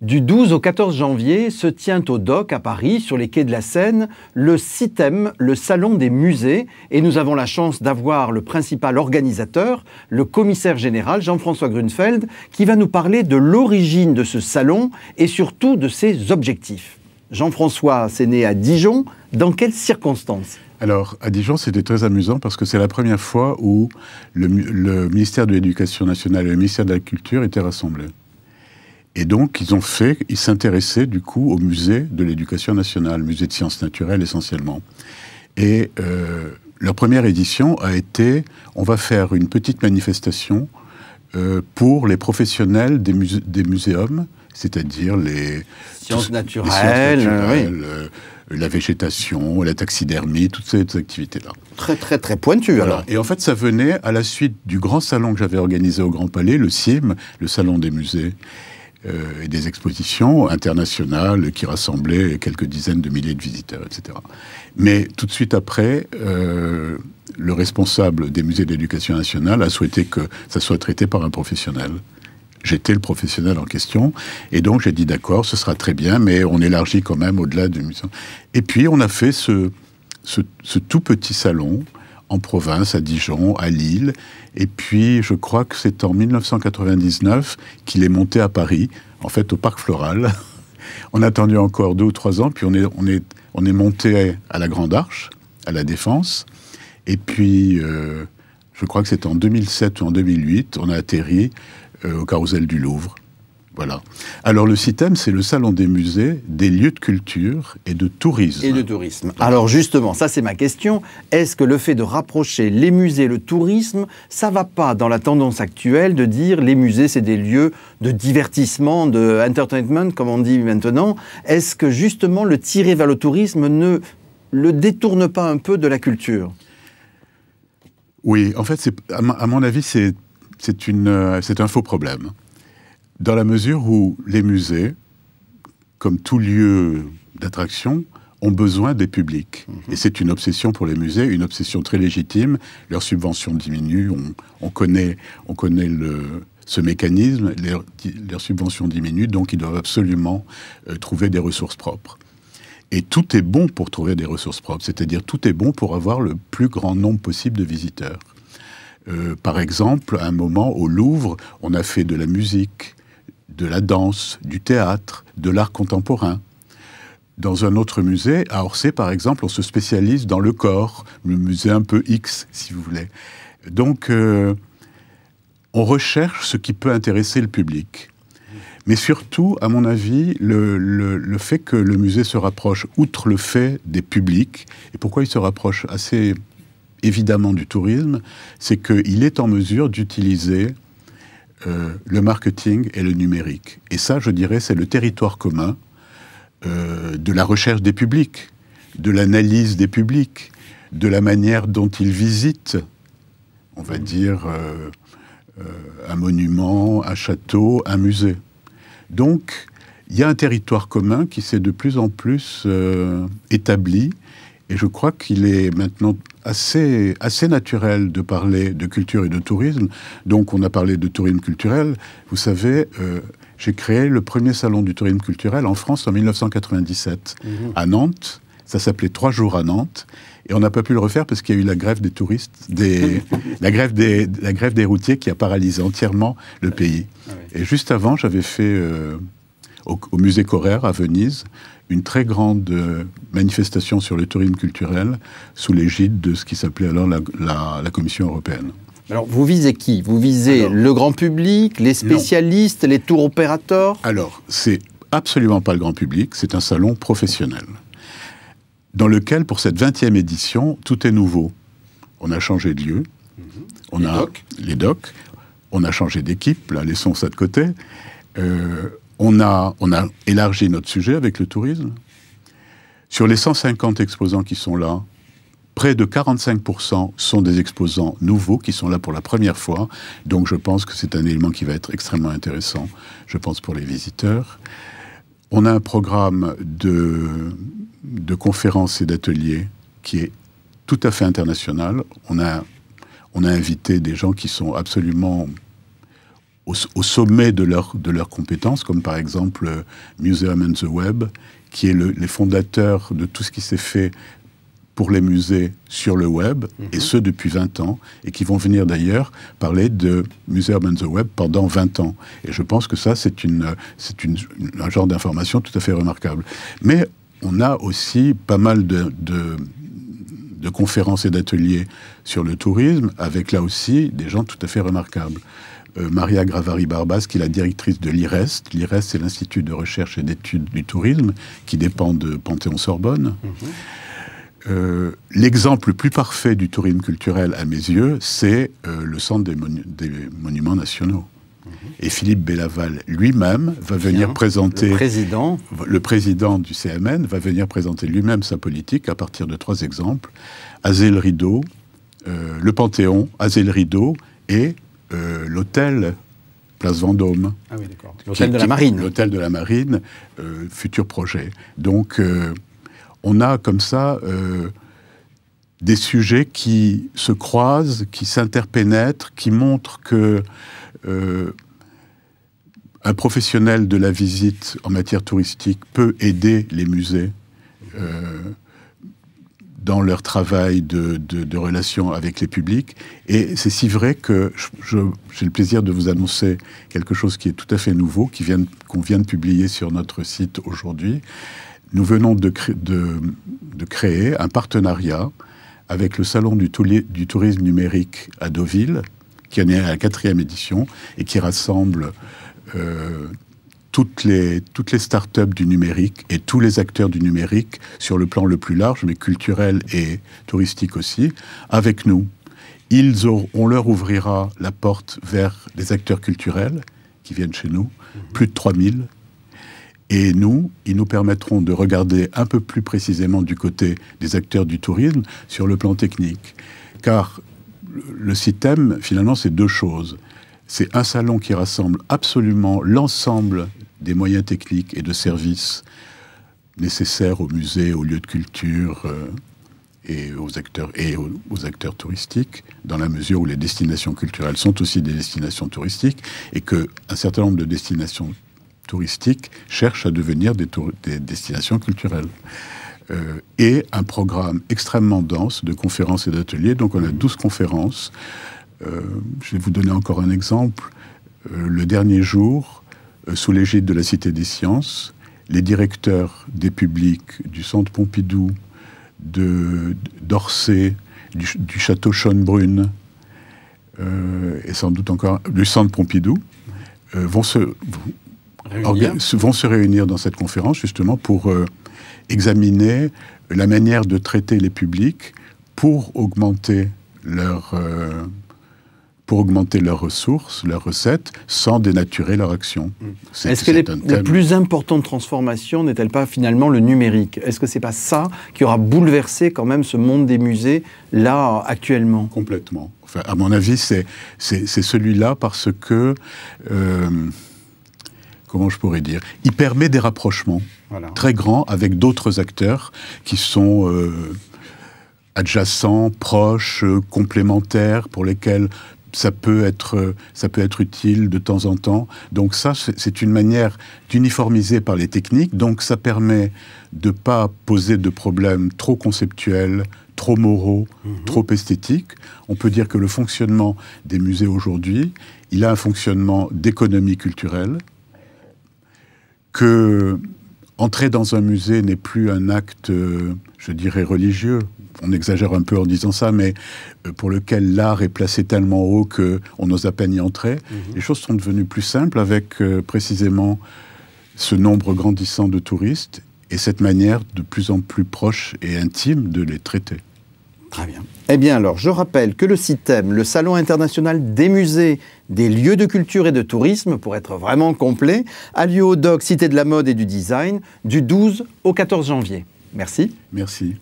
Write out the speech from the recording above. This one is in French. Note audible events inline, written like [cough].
Du 12 au 14 janvier se tient au DOC à Paris, sur les quais de la Seine, le CITEM, le Salon des musées, et nous avons la chance d'avoir le principal organisateur, le commissaire général Jean-François Grunfeld, qui va nous parler de l'origine de ce salon et surtout de ses objectifs. Jean-François, c'est né à Dijon, dans quelles circonstances alors, à Dijon, c'était très amusant parce que c'est la première fois où le, ministère de l'Éducation nationale et le ministère de la Culture étaient rassemblés. Et donc, ils ont fait, ils s'intéressaient du coup au musée de l'Éducation nationale, musée de sciences naturelles essentiellement. Et euh, leur première édition a été, on va faire une petite manifestation euh, pour les professionnels des, des muséums c'est-à-dire les sciences naturelles, euh, euh, la végétation, la taxidermie, toutes ces activités-là. Très, très, très pointues, alors. Et en fait, ça venait à la suite du grand salon que j'avais organisé au Grand Palais, le CIM, le Salon des musées euh, et des expositions internationales qui rassemblaient quelques dizaines de milliers de visiteurs, etc. Mais tout de suite après, le responsable des musées de l'éducation nationale a souhaité que ça soit traité par un professionnel. J'étais le professionnel en question. Et donc, j'ai dit d'accord, ce sera très bien, mais on élargit quand même au-delà du. Et puis, on a fait ce, ce, tout petit salon en province, à Dijon, à Lille. Et puis, je crois que c'est en 1999 qu'il est monté à Paris, en fait, au Parc Floral. [laughs] on a attendu encore deux ou trois ans, puis on est, on est, on est monté à la Grande Arche, à la Défense. Et puis, euh, je crois que c'est en 2007 ou en 2008, on a atterri euh, au carrousel du Louvre. Voilà. Alors le CITEM, c'est le salon des musées, des lieux de culture et de tourisme. Et de tourisme. Alors justement, ça c'est ma question. Est-ce que le fait de rapprocher les musées le tourisme, ça va pas dans la tendance actuelle de dire les musées c'est des lieux de divertissement, de entertainment comme on dit maintenant Est-ce que justement le tirer vers le tourisme ne le détourne pas un peu de la culture oui, en fait, à mon avis, c'est euh, c'est un faux problème. Dans la mesure où les musées, comme tout lieu d'attraction, ont besoin des publics. Mhm. Et c'est une obsession pour les musées, une obsession très légitime. Leurs subventions diminuent, on, connaît, ce mécanisme, leurs subventions diminuent, donc ils doivent absolument euh, trouver des ressources propres. Et tout est bon pour trouver des ressources propres, c'est-à-dire tout est bon pour avoir le plus grand nombre possible de visiteurs. Euh, par exemple, à un moment, au Louvre, on a fait de la musique, de la danse, du théâtre, de l'art contemporain. Dans un autre musée, à Orsay par exemple, on se spécialise dans le corps, le musée un peu X, si vous voulez. Donc, euh, on recherche ce qui peut intéresser le public. Mais surtout, à mon avis, le, fait que le musée se rapproche, outre le fait des publics, et pourquoi il se rapproche assez évidemment du tourisme, c'est qu'il est en mesure d'utiliser euh, le marketing et le numérique. Et ça, je dirais, c'est le territoire commun euh, de la recherche des publics, de l'analyse des publics, de la manière dont ils visitent, on va dire, euh, un monument, un château, un musée. Donc, il y a un territoire commun qui s'est de plus en plus établi, et je crois qu'il est maintenant assez, assez naturel de parler de culture et de tourisme. Donc on a parlé de tourisme culturel. Vous savez, euh, j'ai créé le premier salon du tourisme culturel en France en 1997, mhm. à Nantes. Ça s'appelait Trois jours à Nantes. Et on n'a pas pu le refaire parce qu'il y a eu la grève des touristes, des, [laughs] la, grève des, la grève des routiers qui a paralysé entièrement le pays. Ah et juste avant, j'avais fait euh, au, au, musée Correr à Venise une très grande euh, manifestation sur le tourisme culturel sous l'égide de ce qui s'appelait alors la, Commission européenne. Alors, vous visez qui Vous visez le grand public, les spécialistes, les tours opérateurs Alors, c'est absolument pas le grand public, c'est un salon professionnel, dans lequel, pour cette 20e édition, tout est nouveau. On a changé de lieu, mhm. on a les docs, on a changé d'équipe, là, laissons ça de côté. Euh, on a, élargi notre sujet avec le tourisme. Sur les 150 exposants qui sont là, près de 45% sont des exposants nouveaux qui sont là pour la première fois. Donc je pense que c'est un élément qui va être extrêmement intéressant, je pense, pour les visiteurs. On a un programme de, conférences et d'ateliers qui est tout à fait international. on a invité des gens qui sont absolument au, sommet de, leurs compétences, comme par exemple euh, Museum and the Web, qui est le, les fondateurs de tout ce qui s'est fait pour les musées sur le web, et mhm. ce depuis 20 ans, et qui vont venir d'ailleurs parler de Museum and the Web pendant 20 ans. Et je pense que ça, c'est une, un genre d'information tout à fait remarquable. Mais on a aussi pas mal de, de, de conférences et d'ateliers sur le tourisme, avec là aussi des gens tout à fait remarquables. Euh, Maria Gravari-Barbas, qui est la directrice de l'IREST. L'IREST, c'est l'Institut de recherche et d'études du tourisme, qui dépend de Panthéon-Sorbonne. Mhm. Euh, l'exemple le plus parfait du tourisme culturel, à mes yeux, c'est euh, le centre des, monuments nationaux. Mhm. Et Philippe Bellaval lui-même va venir présenter. Le président. Le président du CMN va venir présenter lui-même sa politique à partir de trois exemples Azel Rideau, le Panthéon, Azel Rideau et euh, l'hôtel Place Vendôme. Ah oui, L'hôtel de la Marine. L'hôtel de la Marine, euh, futur projet. Donc, euh, on a comme ça des sujets qui se croisent, qui s'interpénètrent, qui montrent que un professionnel de la visite en matière touristique peut aider les musées dans leur travail de, de, relation avec les publics. Et c'est si vrai que j'ai le plaisir de vous annoncer quelque chose qui est tout à fait nouveau, qu'on vient, qu'on vient de publier sur notre site aujourd'hui. Nous venons de, de de, créer un partenariat avec le Salon du, du tourisme numérique à Deauville, qui en est à la quatrième édition et qui rassemble euh, toutes les, toutes les startups du numérique et tous les acteurs du numérique sur le plan le plus large, mais culturel et touristique aussi, avec nous. on leur ouvrira la porte vers les acteurs culturels qui viennent chez nous, plus de 3000. Et nous, ils nous permettront de regarder un peu plus précisément du côté des acteurs du tourisme sur le plan technique. Car le système, finalement, c'est deux choses. C'est un salon qui rassemble absolument l'ensemble des moyens techniques et de services nécessaires aux musées, aux lieux de culture euh, et aux acteurs et aux, acteurs touristiques, dans la mesure où les destinations culturelles sont aussi des destinations touristiques et que un certain nombre de destinations touristiques cherchent à devenir des, destinations culturelles. Euh, et un programme extrêmement dense de conférences et d'ateliers. Donc on a 12 conférences euh, je vais vous donner encore un exemple. Euh, le dernier jour, euh, sous l'égide de la Cité des Sciences, les directeurs des publics du Centre Pompidou, de d'Orsay, du, château Schönbrunn, et sans doute encore du centre Pompidou, vont, se, vont se réunir dans cette conférence justement pour examiner la manière de traiter les publics pour augmenter leur, pour augmenter leurs ressources, leurs recettes, sans dénaturer leur action. Mm. Est-ce que est plus importante transformation n'est-elle pas finalement le numérique Est-ce que c'est pas ça qui aura bouleversé quand même ce monde des musées là actuellement Complètement. à mon avis, c'est celui-là parce que euh, comment je pourrais dire, il permet des rapprochements très grands avec d'autres acteurs qui sont euh, adjacents, proches, complémentaires, pour lesquels ça peut être euh, ça peut être utile de temps en temps. Donc ça c'est une manière d'uniformiser par les techniques. Donc ça permet de pas poser de problèmes trop conceptuels, trop moraux, mhm. trop esthétiques. On peut dire que le fonctionnement des musées aujourd'hui, il a un fonctionnement d'économie culturelle que entrer dans un musée n'est plus un acte, euh, je dirais, religieux. On exagère un peu en disant ça, mais euh, pour lequel l'art est placé tellement haut que on n'ose à peine y entrer. Mhm. Les choses sont devenues plus simples avec euh, précisément ce nombre grandissant de touristes et cette manière de plus en plus proche et intime de les traiter. Très bien. Eh bien alors, je rappelle que le CITEM, le Salon international des musées, des lieux de culture et de tourisme, pour être vraiment complet, a lieu au DOC Cité de la mode et du design du 12 au 14 janvier. Merci. Merci.